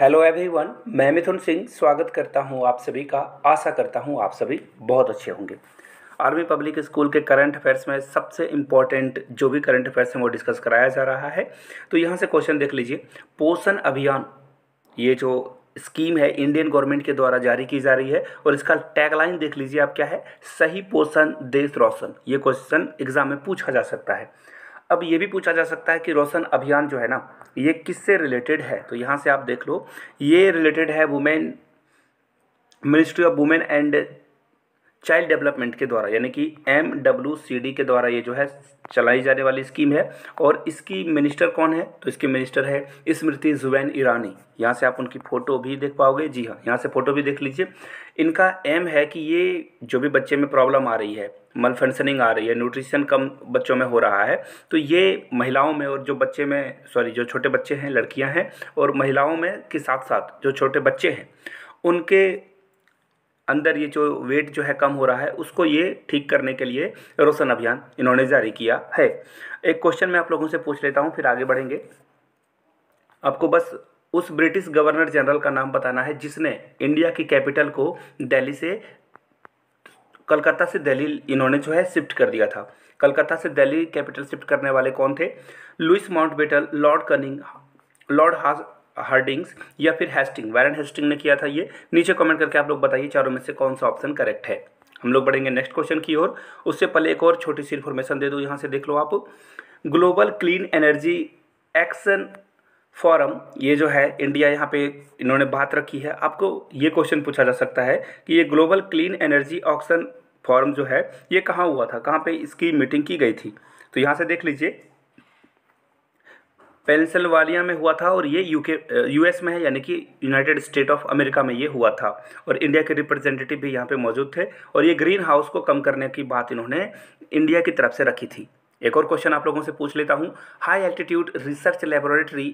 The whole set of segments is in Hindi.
हेलो एवरीवन मैं मिथुन सिंह स्वागत करता हूं आप सभी का आशा करता हूं आप सभी बहुत अच्छे होंगे आर्मी पब्लिक स्कूल के करंट अफेयर्स में सबसे इम्पॉर्टेंट जो भी करंट अफेयर्स हैं वो डिस्कस कराया जा रहा है तो यहाँ से क्वेश्चन देख लीजिए पोषण अभियान ये जो स्कीम है इंडियन गवर्नमेंट के द्वारा जारी की जा रही है और इसका टैगलाइन देख लीजिए आप क्या है सही पोषण देश रोशन ये क्वेश्चन एग्जाम में पूछा जा सकता है अब ये भी पूछा जा सकता है कि रोशन अभियान जो है ना ये किससे रिलेटेड है तो यहाँ से आप देख लो ये रिलेटेड है women ministry of women and child development के द्वारा यानी कि एम डब्ल्यू सी डी के द्वारा ये जो है चलाई जाने वाली स्कीम है और इसकी मिनिस्टर कौन है तो इसके मिनिस्टर है स्मृति जुबैन ईरानी यहाँ से आप उनकी फ़ोटो भी देख पाओगे जी हाँ यहाँ से फ़ोटो भी देख लीजिए इनका एम है कि ये जो भी बच्चे में प्रॉब्लम आ रही है मल फंक्शनिंग आ रही है न्यूट्रिशन कम बच्चों में हो रहा है तो ये महिलाओं में और जो बच्चे में सॉरी जो छोटे बच्चे हैं लड़कियाँ हैं और महिलाओं में के साथ साथ जो छोटे बच्चे हैं उनके अंदर ये जो वेट जो है कम हो रहा है उसको ये ठीक करने के लिए रोशन अभियान इन्होंने जारी किया है एक क्वेश्चन मैं आप लोगों से पूछ लेता हूँ फिर आगे बढ़ेंगे आपको बस उस ब्रिटिश गवर्नर जनरल का नाम बताना है जिसने इंडिया की कैपिटल को दिल्ली से कलकत्ता से दिल्ली इन्होंने जो है शिफ्ट कर दिया था कलकत्ता से दिल्ली कैपिटल शिफ्ट करने वाले कौन थे Louis Mountbatten Lord Canning Lord Hardings या फिर हेस्टिंग वैरन हेस्टिंग ने किया था ये नीचे कमेंट करके आप लोग बताइए चारों में से कौन सा ऑप्शन करेक्ट है हम लोग बढ़ेंगे नेक्स्ट क्वेश्चन की ओर उससे पहले एक और छोटी सी इन्फॉर्मेशन दे दो यहाँ से देख लो आप global clean energy action forum ये जो है इंडिया यहाँ पे इन्होंने बात रखी है आपको ये क्वेश्चन पूछा जा सकता है कि ये global clean energy auction forum जो है ये कहाँ हुआ था कहाँ पे इसकी मीटिंग की गई थी तो यहाँ से देख लीजिए पेंसिल्वानिया में हुआ था और ये यूके यूएस में है यानी कि यूनाइटेड स्टेट ऑफ अमेरिका में ये हुआ था और इंडिया के रिप्रेजेंटेटिव भी यहाँ पे मौजूद थे और ये ग्रीन हाउस को कम करने की बात इन्होंने इंडिया की तरफ से रखी थी एक और क्वेश्चन आप लोगों से पूछ लेता हूँ high altitude research laboratory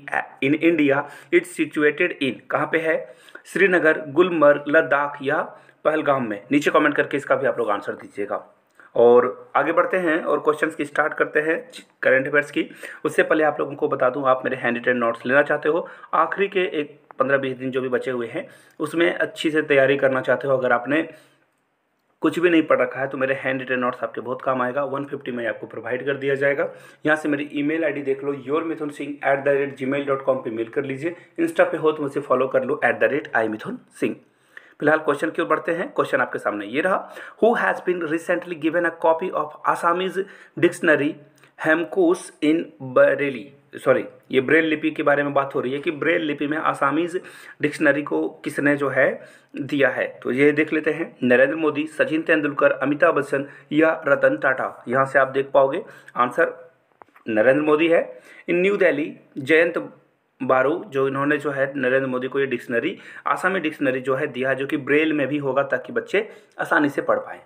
in India it's situated in कहाँ पे है श्रीनगर गुलमर्ग लद्दाख या पहलगाम में नीचे कमेंट करके इसका भी आप लोग आंसर दीजिएगा और आगे बढ़ते हैं और क्वेश्चंस की स्टार्ट करते हैं करंट अफेयर्स की उससे पहले आप लोगों को बता दूं आप मेरे हैंड रिटेड नोट्स लेना चाहते हो आखिरी के एक पंद्रह बीस दिन जो भी बचे हुए हैं उसमें अच्छी से तैयारी करना चाहते हो अगर आपने कुछ भी नहीं पढ़ रखा है तो मेरे हैंड रिटेड नोट्स आपके बहुत काम आएगा वन में आपको प्रोवाइड कर दिया जाएगा यहाँ से मेरी ई मेल देख लो your Mithun Singh the rate Gmail dot com पर मेल कर लीजिए इंस्टा पे हो तो मुझे फॉलो कर लो at the rate I Mithun Singh फिलहाल क्वेश्चन की ओर बढ़ते हैं क्वेश्चन आपके सामने ये रहा who has been recently given a copy of Assamese dictionary Hemkosh in Bareilly sorry ये ब्रेल लिपि के बारे में बात हो रही है कि ब्रेल लिपि में आसामीज डिक्शनरी को किसने जो है दिया है तो ये देख लेते हैं नरेंद्र मोदी सचिन तेंदुलकर अमिताभ बच्चन या रतन टाटा यहाँ से आप देख पाओगे आंसर नरेंद्र मोदी है इन न्यू दिल्ली जयंत बारू जो इन्होंने जो है नरेंद्र मोदी को ये डिक्शनरी आसामी डिक्शनरी जो है दिया जो कि ब्रेल में भी होगा ताकि बच्चे आसानी से पढ़ पाएँ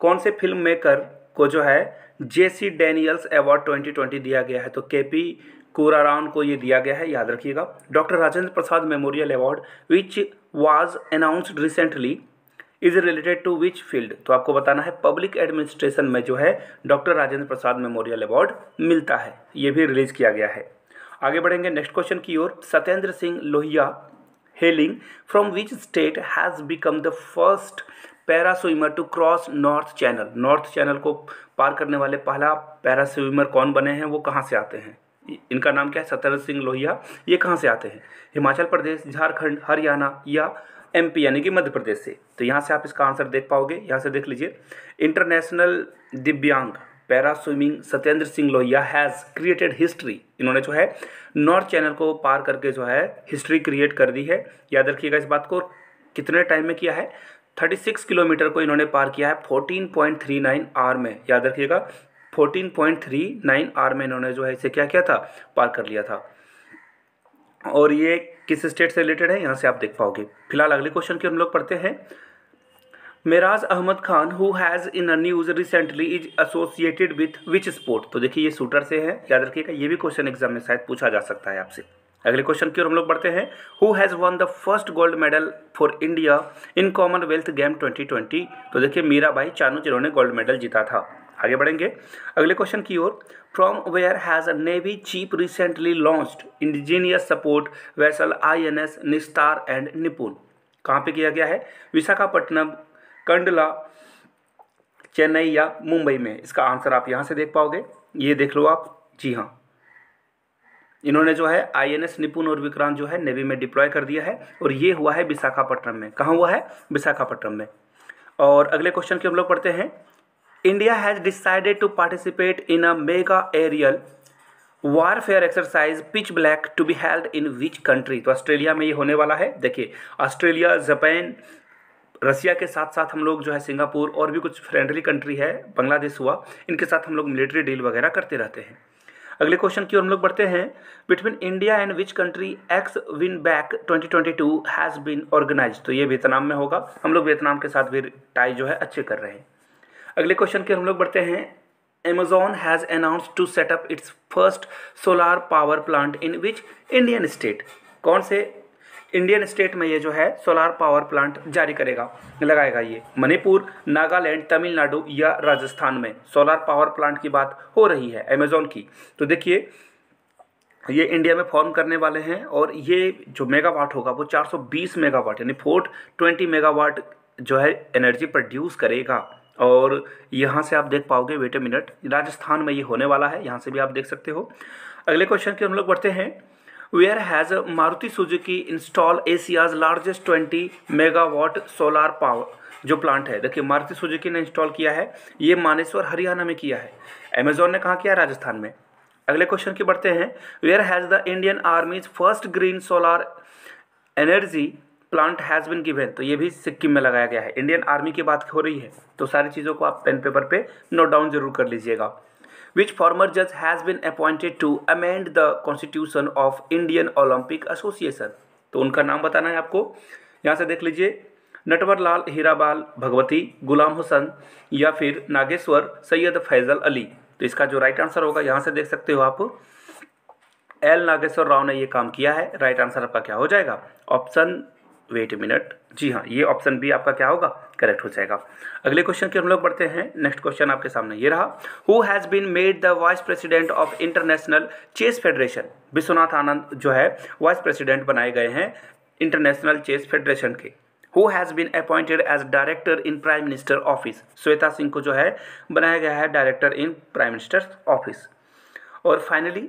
कौन से फिल्म मेकर को जो है जे सी डैनियल्स अवार्ड 2020 दिया गया है तो के पी को ये दिया गया है याद रखिएगा doctor Rajendra Prasad memorial award which was announced recently is related to which field तो आपको बताना है पब्लिक एडमिनिस्ट्रेशन में जो है doctor Rajendra Prasad memorial award मिलता है ये भी रिलीज किया गया है आगे बढ़ेंगे नेक्स्ट क्वेश्चन की ओर Satyendra Singh Lohia hailing from which state has become the first para swimmer to cross north channel north channel को पार करने वाले पहला पैरा स्विमर कौन बने हैं वो कहाँ से आते हैं इनका नाम क्या है सत्येंद्र सिंह लोहिया ये कहाँ से आते हैं हिमाचल प्रदेश झारखंड हरियाणा या एमपी यानी कि मध्य प्रदेश से तो यहाँ से आप इसका आंसर देख पाओगे यहाँ से देख लीजिए इंटरनेशनल दिव्यांग para swimming Satyendra Singh Lohia has created history इन्होंने जो है नॉर्थ चैनल को पार करके जो है हिस्ट्री क्रिएट कर दी है याद रखिएगा इस बात को कितने टाइम में किया है 36 किलोमीटर को इन्होंने पार किया है 14.39 आर में याद रखिएगा 14.39 आर में इन्होंने जो है इसे क्या किया था पार कर लिया था और ये किस स्टेट से रिलेटेड है यहाँ से आप देख पाओगे फिलहाल अगले क्वेश्चन की हम लोग पढ़ते हैं Meraj Ahmed Khan who has in a news recently is associated with which sport तो देखिए ये शूटर से है याद रखिएगा ये भी क्वेश्चन एग्जाम में शायद पूछा जा सकता है आपसे अगले क्वेश्चन की ओर हम लोग बढ़ते हैं who has won the first gold medal for India in Commonwealth game 2020 तो देखिए भाई चानू जिन्होंने गोल्ड मेडल जीता था आगे बढ़ेंगे अगले क्वेश्चन की ओर from where has navy chief recently launched indigenous support vessels Nistar and Nipun कहाँ पे किया गया है विशाखापट्टनम कंडला चेन्नई या मुंबई में इसका आंसर आप यहां से देख पाओगे ये देख लो आप जी हाँ इन्होंने जो है आईएनएस निपुण और विक्रांत जो है नेवी में डिप्लॉय कर दिया है और ये हुआ है विशाखापट्टनम में कहाँ हुआ है विशाखापट्टनम में और अगले क्वेश्चन के हम लोग पढ़ते हैं India has decided to participate in a mega aerial warfare exercise pitch black to be held in which country तो ऑस्ट्रेलिया में ये होने वाला है देखिए ऑस्ट्रेलिया जापान रसिया के साथ साथ हम लोग जो है सिंगापुर और भी कुछ फ्रेंडली कंट्री है बांग्लादेश हुआ इनके साथ हम लोग मिलिट्री डील वगैरह करते रहते हैं अगले क्वेश्चन की ओर हम लोग बढ़ते हैं between India and which country ex Vinbax 2022 has been organise तो ये वियतनाम में होगा हम लोग वियतनाम के साथ भी टाई जो है अच्छे कर रहे हैं अगले क्वेश्चन की हम लोग बढ़ते हैं Amazon has announced to set up its first solar power plant in which Indian state? कौन से इंडियन स्टेट में ये जो है सोलार पावर प्लांट जारी करेगा लगाएगा ये मणिपुर नागालैंड तमिलनाडु या राजस्थान में सोलार पावर प्लांट की बात हो रही है अमेजोन की तो देखिए ये इंडिया में फॉर्म करने वाले हैं और ये जो मेगावाट होगा वो 420 मेगावाट यानी फोर्ट ट्वेंटी मेगावाट जो है एनर्जी प्रोड्यूस करेगा और यहाँ से आप देख पाओगे वेट ए मिनट राजस्थान में ये होने वाला है यहाँ से भी आप देख सकते हो अगले क्वेश्चन की हम लोग बढ़ते हैं where has Maruti Suzuki installed Asia's largest 20 megawatt solar power जो प्लांट है देखिए मारुति सुजुकी ने इंस्टॉल किया है ये मानेश्वर हरियाणा में किया है अमेजोन ने कहाँ किया राजस्थान में अगले क्वेश्चन की बढ़ते हैं where has the Indian army's first green solar energy plant has been given तो ये भी सिक्किम में लगाया गया है इंडियन आर्मी की बात हो रही है तो सारी चीज़ों को आप पेन पेपर पे नोट डाउन जरूर कर लीजिएगा which former judge has been appointed to amend the constitution of Indian Olympic Association तो उनका नाम बताना है आपको यहाँ से देख लीजिए नटवर लाल हीराबाल भगवती गुलाम हुसैन या फिर नागेश्वर सैयद फैजल अली तो इसका जो राइट आंसर होगा यहाँ से देख सकते हो आप एल नागेश्वर राव ने ये काम किया है राइट आंसर आपका क्या हो जाएगा ऑप्शन वेट मिनट जी हाँ ये ऑप्शन भी आपका क्या होगा करेक्ट हो जाएगा अगले क्वेश्चन की हम लोग बढ़ते हैं नेक्स्ट क्वेश्चन आपके सामने ये रहा who has been made the vice president of international chess federation Vishwanath Anand जो है वाइस प्रेसिडेंट बनाए गए हैं इंटरनेशनल चेस फेडरेशन के who has been appointed as director in prime minister office Shweta Singh को जो है बनाया गया है director in prime minister office और finally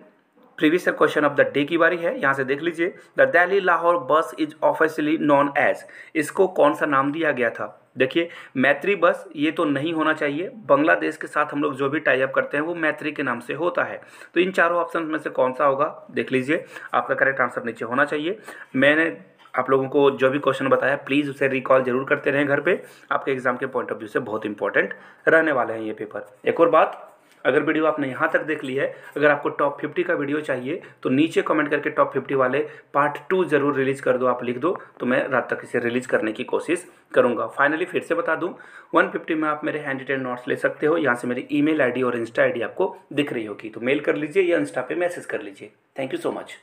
previous question of the day की बारी है यहाँ से देख लीजिए द दिल्ली लाहौर बस इज ऑफिशियली नॉन एज इसको कौन सा नाम दिया गया था देखिए मैत्री बस ये तो नहीं होना चाहिए बांग्लादेश के साथ हम लोग जो भी टाइप करते हैं वो मैत्री के नाम से होता है तो इन चारों ऑप्शन में से कौन सा होगा देख लीजिए आपका करेक्ट आंसर नीचे होना चाहिए मैंने आप लोगों को जो भी क्वेश्चन बताया प्लीज़ उसे रिकॉल जरूर करते रहें घर पे आपके एग्जाम के पॉइंट ऑफ व्यू से बहुत इंपॉर्टेंट रहने वाले हैं ये पेपर एक और बात अगर वीडियो आपने यहाँ तक देख ली है अगर आपको टॉप फिफ्टी का वीडियो चाहिए तो नीचे कमेंट करके टॉप फिफ्टी वाले पार्ट टू जरूर रिलीज कर दो आप लिख दो तो मैं रात तक इसे रिलीज करने की कोशिश करूँगा फाइनली फिर से बता दूँ वन फिफ्टी में आप मेरे हैंड रिटेन नोट्स ले सकते हो यहाँ से मेरी ई मेल और इंस्टा आई आपको दिख रही होगी तो मेल कर लीजिए या इंस्टा पर मैसेज कर लीजिए थैंक यू सो मच